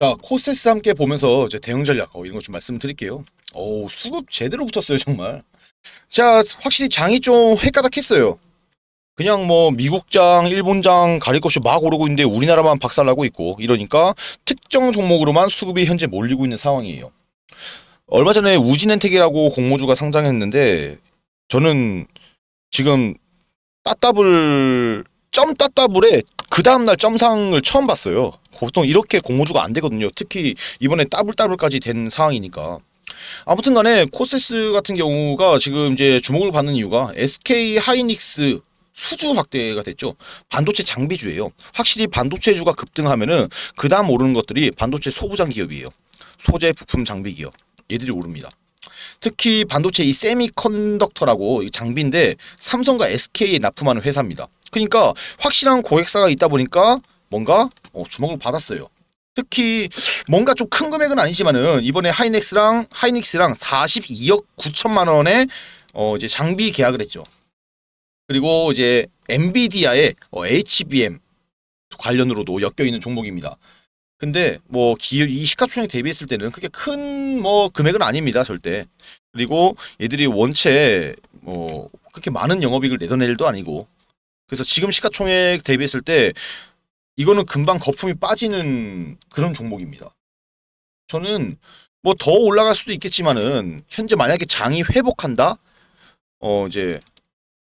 자, 코세스 함께 보면서 이제 대응 전략 어, 이런 거 좀 말씀드릴게요. 오, 수급 제대로 붙었어요, 정말. 자, 확실히 장이 좀 헷가닥했어요. 그냥 뭐 미국장, 일본장 가릴 것이 막 오르고 있는데 우리나라만 박살나고 있고 이러니까 특정 종목으로만 수급이 현재 몰리고 있는 상황이에요. 얼마 전에 우진엔텍이라고 공모주가 상장했는데 저는 지금 따따블 점 따따블에 그 다음날 점상을 처음 봤어요. 보통 이렇게 공모주가 안 되거든요. 특히 이번에 따블따블까지 된 상황이니까. 아무튼 간에 코세스 같은 경우가 지금 이제 주목을 받는 이유가 SK 하이닉스 수주 확대가 됐죠. 반도체 장비주예요. 확실히 반도체주가 급등하면은 그다음 오르는 것들이 반도체 소부장 기업이에요. 소재 부품 장비 기업. 얘들이 오릅니다. 특히 반도체 이 세미컨덕터라고 장비인데 삼성과 SK에 납품하는 회사입니다. 그러니까 확실한 고객사가 있다 보니까 뭔가 어, 주목을 받았어요. 특히 뭔가 좀 큰 금액은 아니지만은 이번에 하이닉스랑 하이닉스랑 42억 9천만 원에 어 이제 장비 계약을 했죠. 그리고 이제 엔비디아의 어 HBM 관련으로도 엮여 있는 종목입니다. 근데 뭐 기업 이 시가총액 대비했을 때는 그렇게 큰 뭐 금액은 아닙니다 절대. 그리고 얘들이 원체 뭐 그렇게 많은 영업이익을 내던 애들도 아니고 그래서 지금 시가총액 대비했을 때 이거는 금방 거품이 빠지는 그런 종목입니다. 저는 뭐 더 올라갈 수도 있겠지만은 현재 만약에 장이 회복한다? 어 이제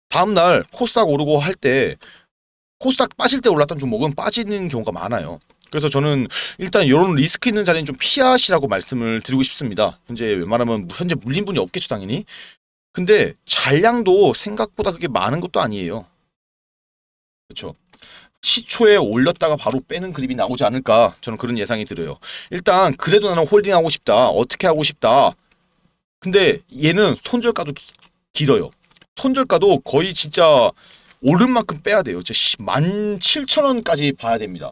다음날 코스닥 오르고 할 때 코스닥 빠질 때 올랐던 종목은 빠지는 경우가 많아요. 그래서 저는 일단 이런 리스크 있는 자리는 좀 피하시라고 말씀을 드리고 싶습니다. 현재 웬만하면 현재 물린 분이 없겠죠 당연히. 근데 잔량도 생각보다 그게 많은 것도 아니에요. 그렇죠. 시초에 올렸다가 바로 빼는 그림이 나오지 않을까 저는 그런 예상이 들어요. 일단 그래도 나는 홀딩하고 싶다. 어떻게 하고 싶다. 근데 얘는 손절가도 기, 길어요. 손절가도 거의 진짜 오른 만큼 빼야 돼요. 1만 칠천 원까지 봐야 됩니다.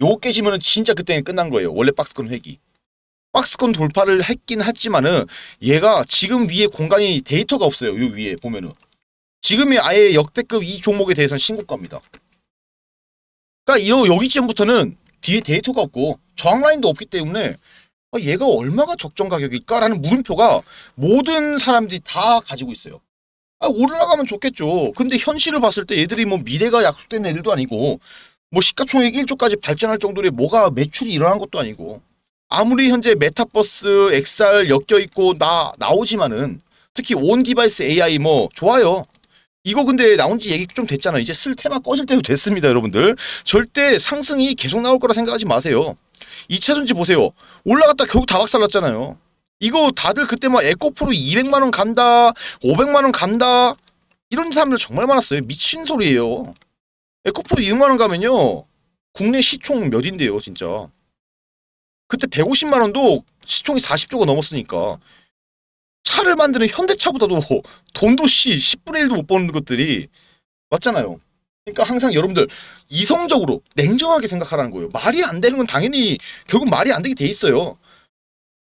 요거 깨지면 진짜 그때는 끝난 거예요. 원래 박스권 회기. 박스권 돌파를 했긴 했지만은 얘가 지금 위에 공간이 데이터가 없어요. 요 위에 보면은. 지금이 아예 역대급 이 종목에 대해서는 신고가입니다. 그러니까 이 여기쯤부터는 뒤에 데이터가 없고 저항 라인도 없기 때문에 아, 얘가 얼마가 적정 가격일까라는 물음표가 모든 사람들이 다 가지고 있어요. 아, 올라가면 좋겠죠. 근데 현실을 봤을 때 얘들이 뭐 미래가 약속된 애들도 아니고 뭐 시가총액 1조까지 발전할 정도로 뭐가 매출이 일어난 것도 아니고 아무리 현재 메타버스, XR 엮여 있고 나 나오지만은 특히 온 디바이스 AI 뭐 좋아요. 이거 근데 나온 지 얘기 좀 됐잖아. 이제 쓸 테마 꺼질 때도 됐습니다, 여러분들. 절대 상승이 계속 나올 거라 생각하지 마세요. 2차전지 보세요. 올라갔다 결국 다 박살났잖아요. 이거 다들 그때 막 에코프로 200만 원 간다, 500만 원 간다 이런 사람들 정말 많았어요. 미친 소리예요. 에코프로 200만 원 가면요. 국내 시총 몇인데요, 진짜. 그때 150만 원도 시총이 40조가 넘었으니까 차를 만드는 현대차보다도 돈도 씨 10분의 1도 못 버는 것들이 맞잖아요. 그러니까 항상 여러분들 이성적으로 냉정하게 생각하라는 거예요. 말이 안 되는 건 당연히 결국 말이 안 되게 돼 있어요.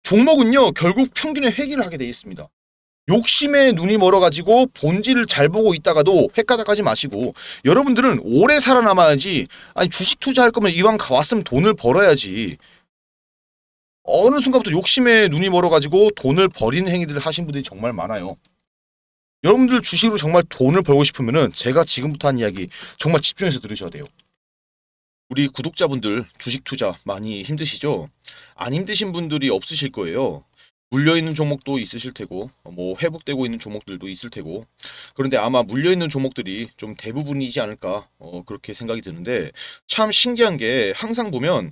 종목은요 결국 평균의 회귀를 하게 돼 있습니다. 욕심에 눈이 멀어가지고 본질을 잘 보고 있다가도 획가닥하지 마시고 여러분들은 오래 살아남아야지 아니 주식 투자할 거면 이왕 가왔으면 돈을 벌어야지 어느 순간부터 욕심에 눈이 멀어가지고 돈을 버리는 행위들을 하신 분들이 정말 많아요. 여러분들 주식으로 정말 돈을 벌고 싶으면 제가 지금부터 한 이야기 정말 집중해서 들으셔야 돼요. 우리 구독자분들 주식 투자 많이 힘드시죠? 안 힘드신 분들이 없으실 거예요. 물려있는 종목도 있으실 테고 뭐 회복되고 있는 종목들도 있을 테고 그런데 아마 물려있는 종목들이 좀 대부분이지 않을까 어, 그렇게 생각이 드는데 참 신기한 게 항상 보면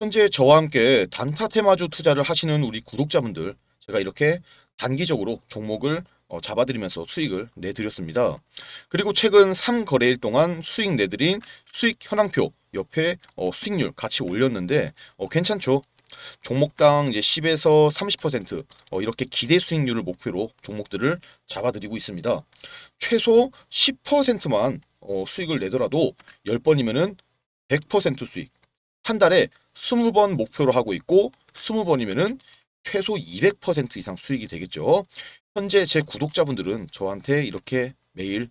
현재 저와 함께 단타 테마주 투자를 하시는 우리 구독자분들 제가 이렇게 단기적으로 종목을 어, 잡아드리면서 수익을 내드렸습니다. 그리고 최근 3거래일 동안 수익 내드린 수익 현황표 옆에 어, 수익률 같이 올렸는데 어, 괜찮죠? 종목당 이제 10에서 30% 어, 이렇게 기대 수익률을 목표로 종목들을 잡아드리고 있습니다. 최소 10%만 어, 수익을 내더라도 1 0번이면100% 수익 한 달에 20번 목표로 하고 있고 20번이면은 최소 200% 이상 수익이 되겠죠. 현재 제 구독자분들은 저한테 이렇게 매일